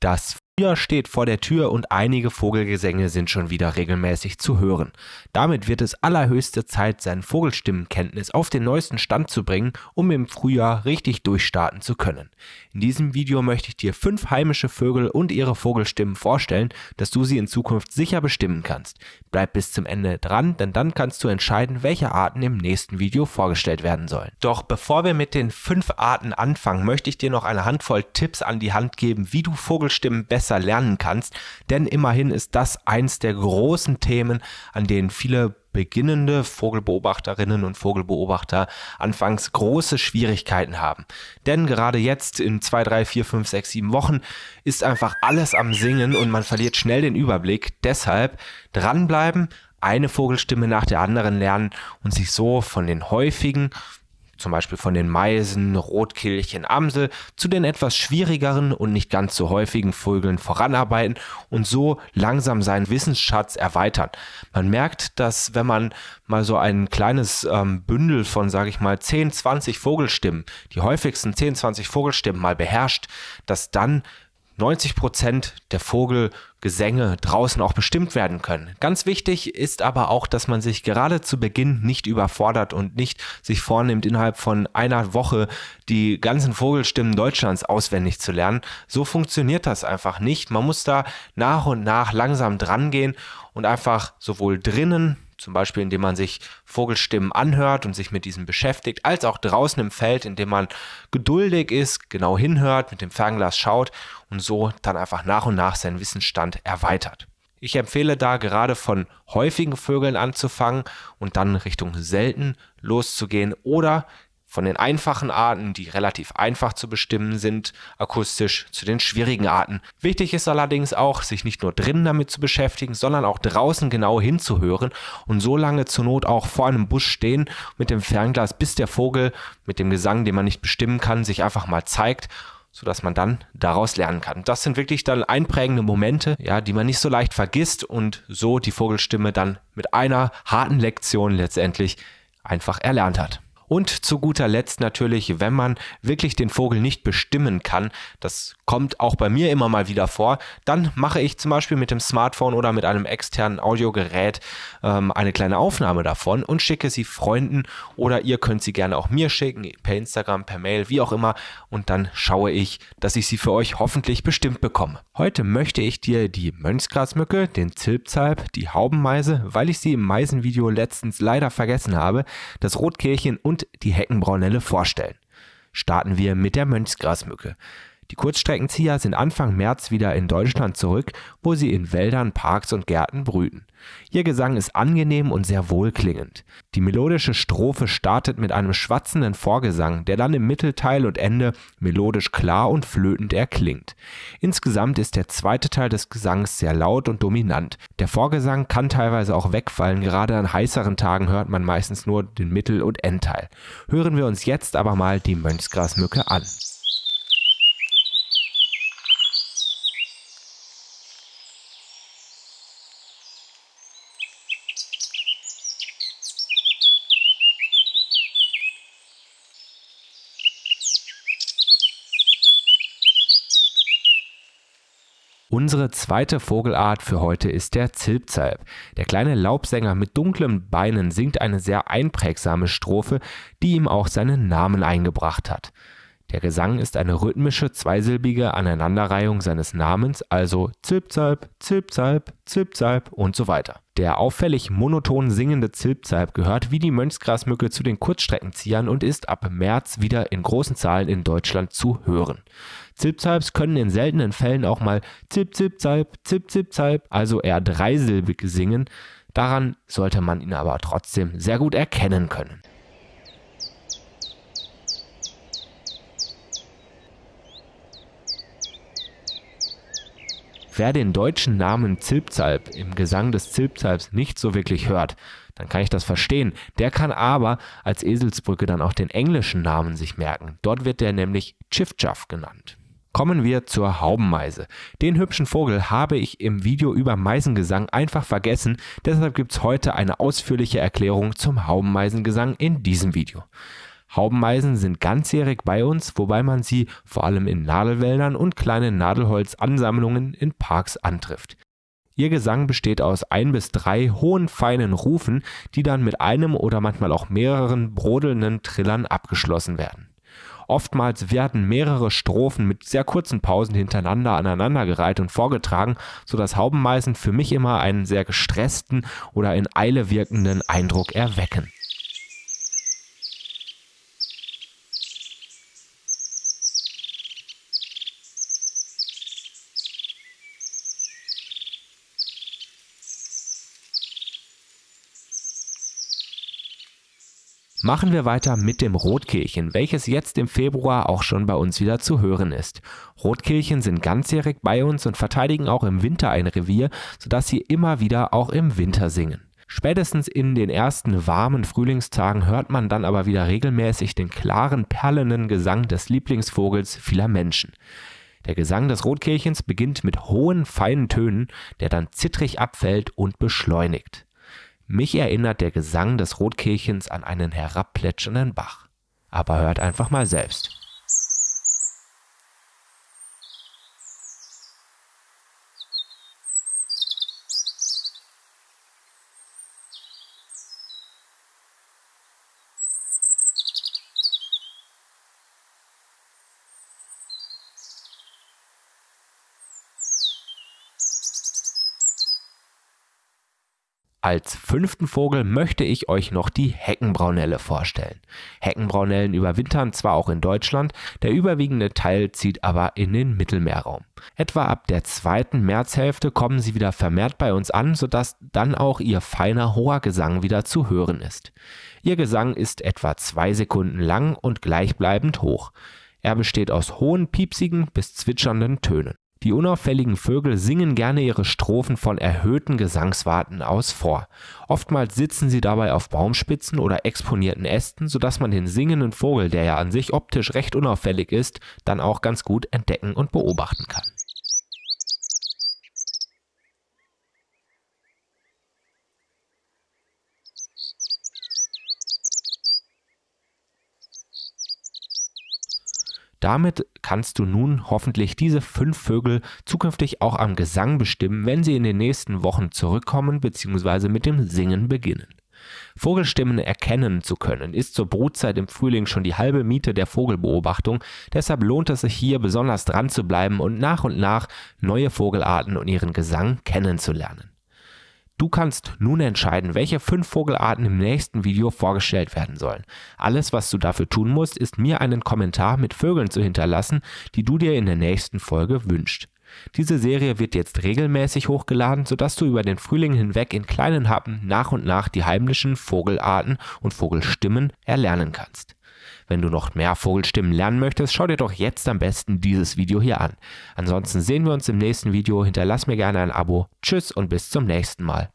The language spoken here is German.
das Frühjahr steht vor der Tür und einige Vogelgesänge sind schon wieder regelmäßig zu hören. Damit wird es allerhöchste Zeit, sein Vogelstimmenkenntnis auf den neuesten Stand zu bringen, um im Frühjahr richtig durchstarten zu können. In diesem Video möchte ich dir fünf heimische Vögel und ihre Vogelstimmen vorstellen, dass du sie in Zukunft sicher bestimmen kannst. Bleib bis zum Ende dran, denn dann kannst du entscheiden, welche Arten im nächsten Video vorgestellt werden sollen. Doch bevor wir mit den fünf Arten anfangen, möchte ich dir noch eine Handvoll Tipps an die Hand geben, wie du Vogelstimmen besser besser lernen kannst. Denn immerhin ist das eins der großen Themen, an denen viele beginnende Vogelbeobachterinnen und Vogelbeobachter anfangs große Schwierigkeiten haben. Denn gerade jetzt in zwei, drei, vier, fünf, sechs, sieben Wochen ist einfach alles am Singen und man verliert schnell den Überblick. Deshalb dranbleiben, eine Vogelstimme nach der anderen lernen und sich so von den häufigen zum Beispiel von den Meisen, Rotkehlchen, Amsel, zu den etwas schwierigeren und nicht ganz so häufigen Vögeln voranarbeiten und so langsam seinen Wissensschatz erweitern. Man merkt, dass wenn man mal so ein kleines ähm, Bündel von, sage ich mal, 10, 20 Vogelstimmen, die häufigsten 10, 20 Vogelstimmen mal beherrscht, dass dann 90 Prozent der Vogelgesänge draußen auch bestimmt werden können. Ganz wichtig ist aber auch, dass man sich gerade zu Beginn nicht überfordert und nicht sich vornimmt, innerhalb von einer Woche die ganzen Vogelstimmen Deutschlands auswendig zu lernen. So funktioniert das einfach nicht. Man muss da nach und nach langsam dran gehen und einfach sowohl drinnen zum Beispiel indem man sich Vogelstimmen anhört und sich mit diesen beschäftigt, als auch draußen im Feld, indem man geduldig ist, genau hinhört, mit dem Fernglas schaut und so dann einfach nach und nach seinen Wissensstand erweitert. Ich empfehle da gerade von häufigen Vögeln anzufangen und dann Richtung selten loszugehen oder von den einfachen Arten, die relativ einfach zu bestimmen sind, akustisch zu den schwierigen Arten. Wichtig ist allerdings auch, sich nicht nur drinnen damit zu beschäftigen, sondern auch draußen genau hinzuhören und so lange zur Not auch vor einem Bus stehen mit dem Fernglas, bis der Vogel mit dem Gesang, den man nicht bestimmen kann, sich einfach mal zeigt sodass man dann daraus lernen kann. Das sind wirklich dann einprägende Momente, ja, die man nicht so leicht vergisst und so die Vogelstimme dann mit einer harten Lektion letztendlich einfach erlernt hat. Und zu guter Letzt natürlich, wenn man wirklich den Vogel nicht bestimmen kann, das kommt auch bei mir immer mal wieder vor, dann mache ich zum Beispiel mit dem Smartphone oder mit einem externen Audiogerät ähm, eine kleine Aufnahme davon und schicke sie Freunden oder ihr könnt sie gerne auch mir schicken, per Instagram, per Mail, wie auch immer. Und dann schaue ich, dass ich sie für euch hoffentlich bestimmt bekomme. Heute möchte ich dir die Mönchsgrasmücke, den Zilpzalp, die Haubenmeise, weil ich sie im Meisenvideo letztens leider vergessen habe, das Rotkehlchen und und die Heckenbraunelle vorstellen. Starten wir mit der Mönchsgrasmücke. Die Kurzstreckenzieher sind Anfang März wieder in Deutschland zurück, wo sie in Wäldern, Parks und Gärten brüten. Ihr Gesang ist angenehm und sehr wohlklingend. Die melodische Strophe startet mit einem schwatzenden Vorgesang, der dann im Mittelteil und Ende melodisch klar und flötend erklingt. Insgesamt ist der zweite Teil des Gesangs sehr laut und dominant. Der Vorgesang kann teilweise auch wegfallen, gerade an heißeren Tagen hört man meistens nur den Mittel- und Endteil. Hören wir uns jetzt aber mal die Mönchsgrasmücke an. Unsere zweite Vogelart für heute ist der Zilpzalp. Der kleine Laubsänger mit dunklen Beinen singt eine sehr einprägsame Strophe, die ihm auch seinen Namen eingebracht hat. Der Gesang ist eine rhythmische zweisilbige Aneinanderreihung seines Namens, also Zilpzalp, Zilpzalp, Zilpzalp und so weiter. Der auffällig monoton singende Zilpzalp gehört wie die Mönchsgrasmücke zu den Kurzstreckenziehern und ist ab März wieder in großen Zahlen in Deutschland zu hören. Zilpzalps können in seltenen Fällen auch mal Zip Zip Zalp, Zip Zip Zalp, also eher dreisilbig singen. Daran sollte man ihn aber trotzdem sehr gut erkennen können. Wer den deutschen Namen Zilpzalp im Gesang des Zilpzalps nicht so wirklich hört, dann kann ich das verstehen. Der kann aber als Eselsbrücke dann auch den englischen Namen sich merken. Dort wird der nämlich Chifchaff genannt. Kommen wir zur Haubenmeise. Den hübschen Vogel habe ich im Video über Meisengesang einfach vergessen, deshalb gibt es heute eine ausführliche Erklärung zum Haubenmeisengesang in diesem Video. Haubenmeisen sind ganzjährig bei uns, wobei man sie vor allem in Nadelwäldern und kleinen Nadelholzansammlungen in Parks antrifft. Ihr Gesang besteht aus ein bis drei hohen feinen Rufen, die dann mit einem oder manchmal auch mehreren brodelnden Trillern abgeschlossen werden. Oftmals werden mehrere Strophen mit sehr kurzen Pausen hintereinander aneinandergereiht und vorgetragen, sodass Haubenmeisen für mich immer einen sehr gestressten oder in Eile wirkenden Eindruck erwecken. Machen wir weiter mit dem Rotkehlchen, welches jetzt im Februar auch schon bei uns wieder zu hören ist. Rotkehlchen sind ganzjährig bei uns und verteidigen auch im Winter ein Revier, sodass sie immer wieder auch im Winter singen. Spätestens in den ersten warmen Frühlingstagen hört man dann aber wieder regelmäßig den klaren, perlenden Gesang des Lieblingsvogels vieler Menschen. Der Gesang des Rotkehlchens beginnt mit hohen, feinen Tönen, der dann zittrig abfällt und beschleunigt. Mich erinnert der Gesang des Rotkehlchens an einen herabplätschenden Bach. Aber hört einfach mal selbst. Als fünften Vogel möchte ich euch noch die Heckenbraunelle vorstellen. Heckenbraunellen überwintern zwar auch in Deutschland, der überwiegende Teil zieht aber in den Mittelmeerraum. Etwa ab der zweiten Märzhälfte kommen sie wieder vermehrt bei uns an, sodass dann auch ihr feiner hoher Gesang wieder zu hören ist. Ihr Gesang ist etwa zwei Sekunden lang und gleichbleibend hoch. Er besteht aus hohen, piepsigen bis zwitschernden Tönen. Die unauffälligen Vögel singen gerne ihre Strophen von erhöhten Gesangswarten aus vor. Oftmals sitzen sie dabei auf Baumspitzen oder exponierten Ästen, sodass man den singenden Vogel, der ja an sich optisch recht unauffällig ist, dann auch ganz gut entdecken und beobachten kann. Damit kannst du nun hoffentlich diese fünf Vögel zukünftig auch am Gesang bestimmen, wenn sie in den nächsten Wochen zurückkommen bzw. mit dem Singen beginnen. Vogelstimmen erkennen zu können, ist zur Brutzeit im Frühling schon die halbe Miete der Vogelbeobachtung, deshalb lohnt es sich hier besonders dran zu bleiben und nach und nach neue Vogelarten und ihren Gesang kennenzulernen. Du kannst nun entscheiden, welche fünf Vogelarten im nächsten Video vorgestellt werden sollen. Alles, was du dafür tun musst, ist mir einen Kommentar mit Vögeln zu hinterlassen, die du dir in der nächsten Folge wünscht. Diese Serie wird jetzt regelmäßig hochgeladen, sodass du über den Frühling hinweg in kleinen Happen nach und nach die heimlichen Vogelarten und Vogelstimmen erlernen kannst. Wenn du noch mehr Vogelstimmen lernen möchtest, schau dir doch jetzt am besten dieses Video hier an. Ansonsten sehen wir uns im nächsten Video. Hinterlass mir gerne ein Abo. Tschüss und bis zum nächsten Mal.